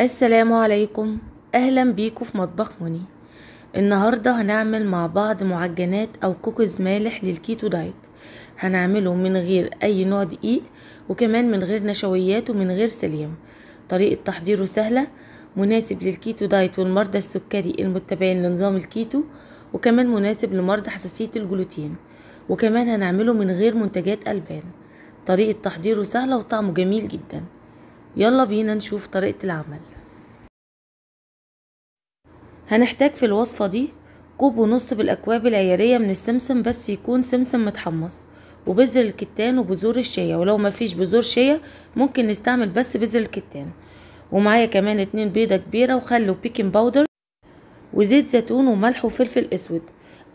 السلام عليكم اهلا بيكم في مطبخ موني النهاردة هنعمل مع بعض معجنات او كوكيز مالح للكيتو دايت هنعمله من غير اي نوع دقيق وكمان من غير نشويات ومن غير سليم طريقة تحضيره سهلة مناسب للكيتو دايت والمرضى السكري المتبعين لنظام الكيتو وكمان مناسب لمرضى حساسية الجلوتين وكمان هنعمله من غير منتجات ألبان طريقة تحضيره سهلة وطعمه جميل جداً يلا بينا نشوف طريقة العمل هنحتاج في الوصفة دي كوب ونص بالأكواب العيارية من السمسم بس يكون سمسم متحمص وبذر الكتان وبذور الشيا ولو مفيش بذور شيا ممكن نستعمل بس بذر الكتان ومعايا كمان اتنين بيضة كبيرة وخل وبيكنج باودر وزيت زيتون وملح وفلفل اسود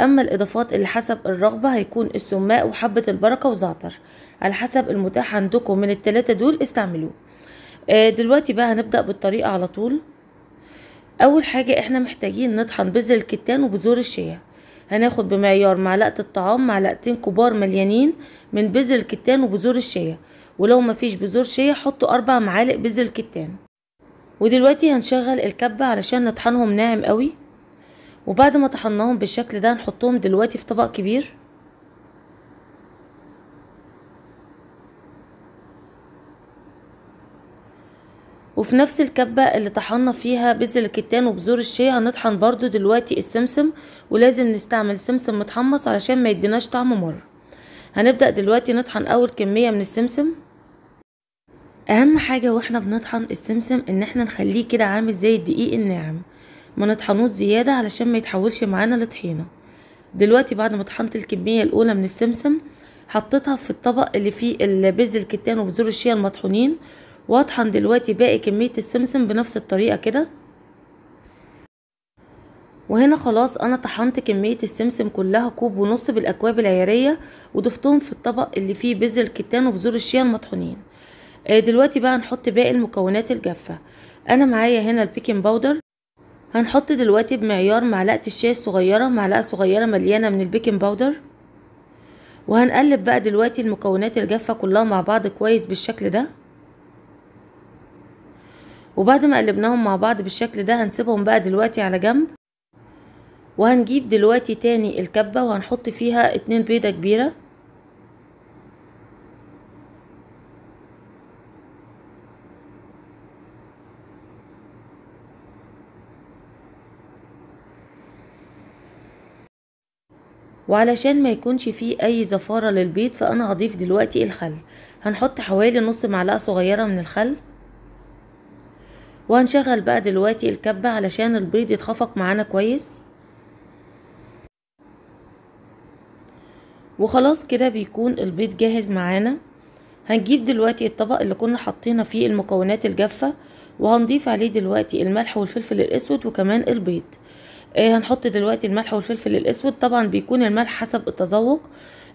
اما الاضافات اللي حسب الرغبة هيكون السماء وحبة البركة وزعتر على حسب المتاح عندكم من التلاتة دول استعملوه آه، دلوقتي بقى هنبدأ بالطريقة على طول أول حاجة احنا محتاجين نطحن بذر الكتان وبذور الشيا هناخد بمعيار معلقة الطعام معلقتين كبار مليانين من بذر الكتان وبذور الشيا ولو مفيش بذور شيا حطوا أربع معالق بذر الكتان ودلوقتي هنشغل الكبة علشان نطحنهم ناعم قوي وبعد ما طحناهم بالشكل ده هنحطهم دلوقتي في طبق كبير وفي نفس الكبة اللي طحنا فيها بذر الكتان وبذور الشيا هنطحن برضو دلوقتي السمسم ولازم نستعمل سمسم متحمص علشان ما يديناش طعم مر هنبدأ دلوقتي نطحن أول كمية من السمسم أهم حاجة واحنا بنطحن السمسم إن احنا نخليه كده عامل زي الدقيق الناعم ما نطحنوش زيادة علشان ما يتحولش معانا لطحينة دلوقتي بعد ما طحنت الكمية الأولى من السمسم حطيتها في الطبق اللي فيه بذر الكتان وبذور الشيا المطحونين واضحة دلوقتي باقي كمية السمسم بنفس الطريقة كده وهنا خلاص انا طحنت كمية السمسم كلها كوب ونص بالاكواب العيارية وضفتهم في الطبق اللي فيه بذر الكتان وبذور الشيا المطحونين آه، دلوقتي بقى هنحط باقي المكونات الجافة انا معايا هنا البيكنج باودر هنحط دلوقتي بمعيار معلقة الشاي الصغيرة معلقة صغيرة مليانة من البيكنج باودر وهنقلب بقى دلوقتي المكونات الجافة كلها مع بعض كويس بالشكل ده وبعد ما قلبناهم مع بعض بالشكل ده هنسيبهم بقى دلوقتي على جنب وهنجيب دلوقتي تاني الكبة وهنحط فيها اتنين بيضة كبيرة وعلشان ما يكونش فيه اي زفارة للبيض فانا هضيف دلوقتي الخل هنحط حوالي نص معلقة صغيرة من الخل وهنشغل بقى دلوقتي الكبة علشان البيض يتخفق معانا كويس وخلاص كده بيكون البيض جاهز معانا هنجيب دلوقتي الطبق اللي كنا حطينا فيه المكونات الجافة وهنضيف عليه دلوقتي الملح والفلفل الاسود وكمان البيض إيه هنحط دلوقتي الملح والفلفل الاسود طبعا بيكون الملح حسب التذوق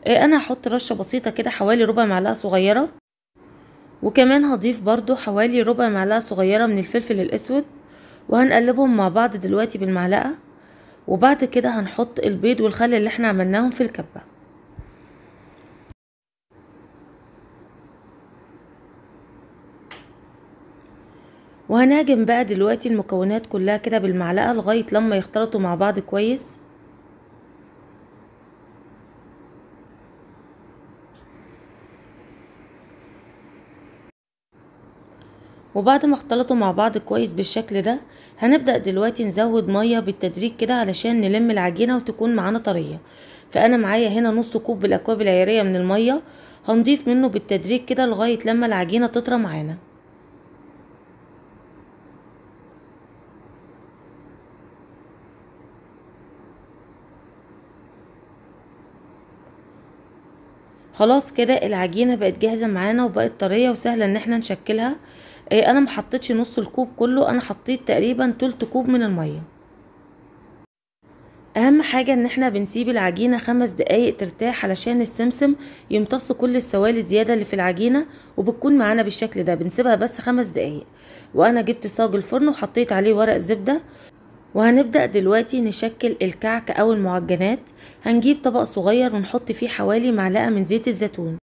إيه انا هحط رشة بسيطة كده حوالي ربع معلقة صغيرة وكمان هضيف برضو حوالي ربع معلقة صغيرة من الفلفل الأسود وهنقلبهم مع بعض دلوقتي بالمعلقة وبعد كده هنحط البيض والخل اللي احنا عملناهم في الكبة وهناجم بقى دلوقتي المكونات كلها كده بالمعلقة لغاية لما يختلطوا مع بعض كويس وبعد ما اختلطوا مع بعض كويس بالشكل ده هنبدأ دلوقتي نزود مية بالتدريج كده علشان نلم العجينة وتكون معانا طرية فأنا معايا هنا نص كوب بالأكواب العيارية من المية هنضيف منه بالتدريج كده لغاية لما العجينة تطرى معانا خلاص كده العجينة بقت جاهزة معانا وبقت طرية وسهلة ان احنا نشكلها إيه، انا محطتش نص الكوب كله انا حطيت تقريبا تلت كوب من المية اهم حاجة ان احنا بنسيب العجينة خمس دقايق ترتاح علشان السمسم يمتص كل السوائل الزيادة اللي في العجينة وبتكون معانا بالشكل ده بنسيبها بس خمس دقايق وانا جبت صاج الفرن وحطيت عليه ورق زبدة وهنبدأ دلوقتي نشكل الكعك او المعجنات هنجيب طبق صغير ونحط فيه حوالي معلقة من زيت الزيتون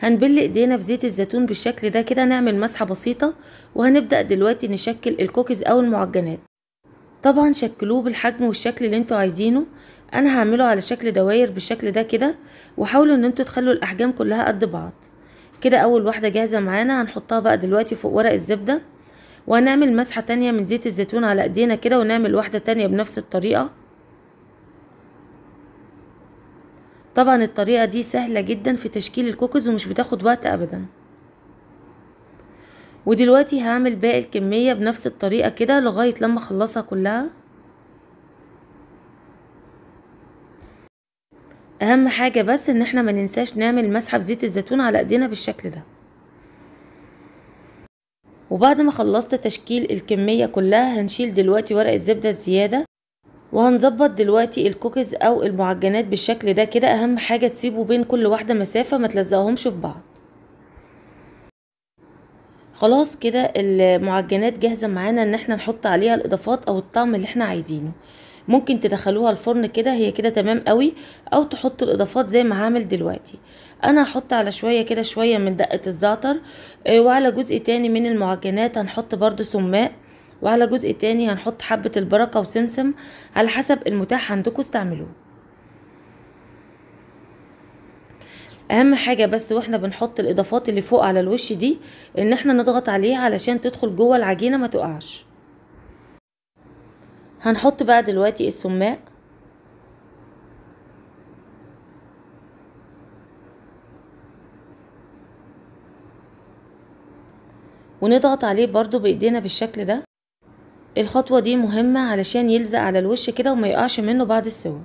هنبل ايدينا بزيت الزيتون بالشكل ده كده نعمل مسحة بسيطة وهنبدأ دلوقتي نشكل الكوكيز او المعجنات طبعا شكلوه بالحجم والشكل اللي انتوا عايزينه انا هعمله على شكل دواير بالشكل ده كده وحاولوا ان انتوا تخلوا الاحجام كلها قد بعض كده اول واحدة جاهزة معانا هنحطها بقى دلوقتي فوق ورق الزبدة وهنعمل مسحة تانية من زيت الزيتون على ايدينا كده ونعمل واحدة تانية بنفس الطريقة طبعا الطريقة دي سهلة جدا في تشكيل الكوكيز ومش بتاخد وقت ابدا ودلوقتي هعمل باقي الكمية بنفس الطريقة كده لغاية لما اخلصها كلها اهم حاجة بس ان احنا ما ننساش نعمل مسحة بزيت الزيتون على ايدينا بالشكل ده وبعد ما خلصت تشكيل الكمية كلها هنشيل دلوقتي ورق الزبدة الزيادة وهنظبط دلوقتي الكوكيز او المعجنات بالشكل ده كده اهم حاجة تسيبوا بين كل واحدة مسافة ما تلزقهمش في بعض خلاص كده المعجنات جاهزة معانا ان احنا نحط عليها الاضافات او الطعم اللي احنا عايزينه ممكن تدخلوها الفرن كده هي كده تمام قوي او تحط الاضافات زي ما هعمل دلوقتي انا هحط على شوية كده شوية من دقة الزعتر آه، وعلى جزء تاني من المعجنات هنحط برضو سماق وعلى جزء تاني هنحط حبة البركة وسمسم على حسب المتاح عندكم استعملوه اهم حاجة بس واحنا بنحط الاضافات اللي فوق على الوش دي ان احنا نضغط عليها علشان تدخل جوه العجينة ما تقعش هنحط بقى دلوقتي السماق ونضغط عليه برضو بايدينا بالشكل ده الخطوة دي مهمة علشان يلزق على الوش كده وما يقعش منه بعد السوا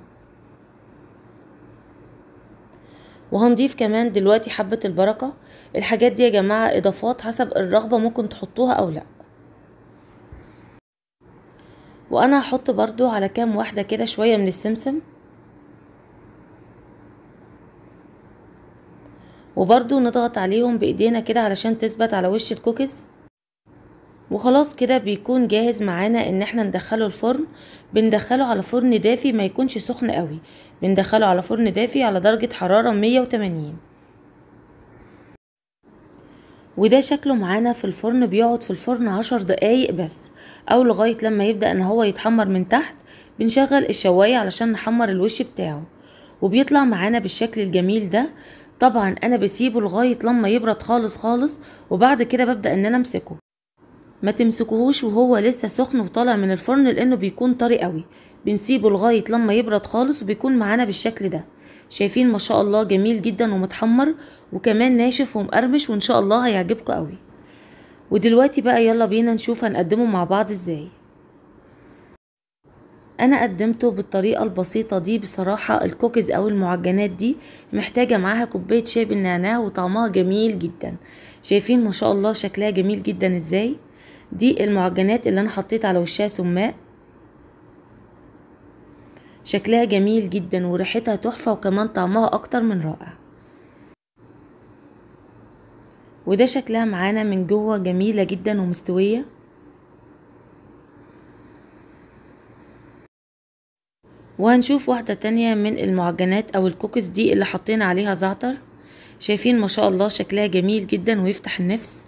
وهنضيف كمان دلوقتي حبة البركة الحاجات دي يا جماعة اضافات حسب الرغبة ممكن تحطوها او لا وانا هحط برضو على كام واحدة كده شوية من السمسم وبرضو نضغط عليهم بايدينا كده علشان تثبت على وش الكوكيز وخلاص كده بيكون جاهز معانا ان احنا ندخله الفرن بندخله على فرن دافي ما يكونش سخن قوي بندخله على فرن دافي على درجة حرارة 180 وده شكله معانا في الفرن بيقعد في الفرن عشر دقايق بس او لغاية لما يبدأ ان هو يتحمر من تحت بنشغل الشواية علشان نحمر الوش بتاعه وبيطلع معانا بالشكل الجميل ده طبعا انا بسيبه لغاية لما يبرد خالص خالص وبعد كده ببدأ ان انا امسكه ما تمسكوهوش وهو لسه سخن وطالع من الفرن لانه بيكون طري قوي بنسيبه لغايه لما يبرد خالص وبيكون معانا بالشكل ده شايفين ما شاء الله جميل جدا ومتحمر وكمان ناشف ومقرمش وان شاء الله هيعجبكم قوي ودلوقتي بقى يلا بينا نشوف هنقدمه مع بعض ازاي انا قدمته بالطريقه البسيطه دي بصراحه الكوكيز او المعجنات دي محتاجه معاها كوبايه شاي بالنعناع وطعمها جميل جدا شايفين ما شاء الله شكلها جميل جدا ازاي دي المعجنات اللي انا حطيت على وشها سماء شكلها جميل جدا وريحتها تحفة وكمان طعمها اكتر من رائع وده شكلها معانا من جوه جميلة جدا ومستوية وهنشوف واحدة تانية من المعجنات او الكوكس دي اللي حطينا عليها زعتر شايفين ما شاء الله شكلها جميل جدا ويفتح النفس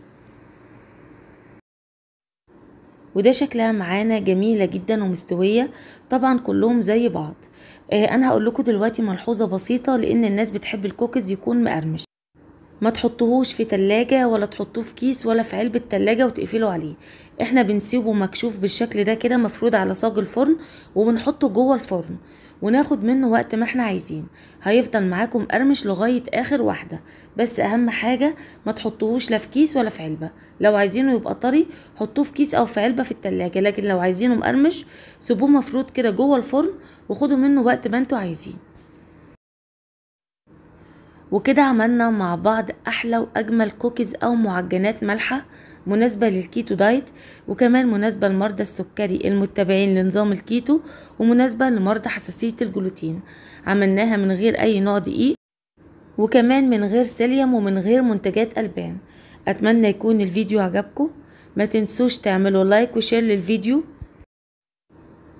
وده شكلها معانا جميلة جدا ومستوية طبعا كلهم زي بعض آه انا هقول لكم دلوقتي ملحوظة بسيطة لان الناس بتحب الكوكيز يكون مقرمش ما تحطوهوش في تلاجة ولا تحطوه في كيس ولا في علبة تلاجة وتقفلوا عليه احنا بنسيبه مكشوف بالشكل ده كده مفرود على صاج الفرن وبنحطه جوه الفرن وناخد منه وقت ما احنا عايزين هيفضل معاكم قرمش لغاية اخر واحدة بس اهم حاجة ما تحطوهوش لا في كيس ولا في علبة لو عايزينه يبقى طري حطوه في كيس او في علبة في التلاجة لكن لو عايزينه مقرمش سيبوه مفروض كده جوه الفرن وخدوا منه وقت ما انتوا عايزين وكده عملنا مع بعض احلى واجمل كوكيز او معجنات مالحه مناسبة للكيتو دايت وكمان مناسبة لمرضى السكري المتبعين لنظام الكيتو ومناسبة لمرضى حساسية الجلوتين عملناها من غير أي نوع دقيق وكمان من غير سيليوم ومن غير منتجات ألبان أتمنى يكون الفيديو عجبكم ما تنسوش تعملوا لايك وشير للفيديو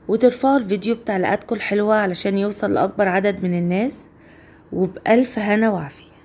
وترفعوا الفيديو بتعليقاتكم الحلوة علشان يوصل لأكبر عدد من الناس وبألف هنا وعافية